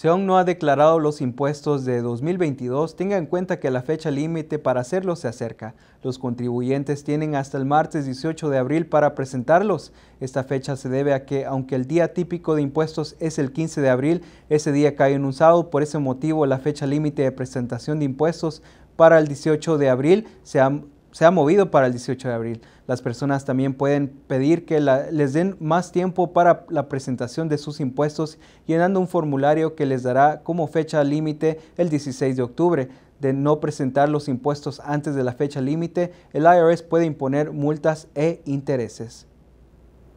Si aún no ha declarado los impuestos de 2022, tenga en cuenta que la fecha límite para hacerlo se acerca. Los contribuyentes tienen hasta el martes 18 de abril para presentarlos. Esta fecha se debe a que, aunque el día típico de impuestos es el 15 de abril, ese día cae en un sábado. Por ese motivo, la fecha límite de presentación de impuestos para el 18 de abril se ha se ha movido para el 18 de abril. Las personas también pueden pedir que les den más tiempo para la presentación de sus impuestos llenando un formulario que les dará como fecha límite el 16 de octubre. De no presentar los impuestos antes de la fecha límite, el IRS puede imponer multas e intereses.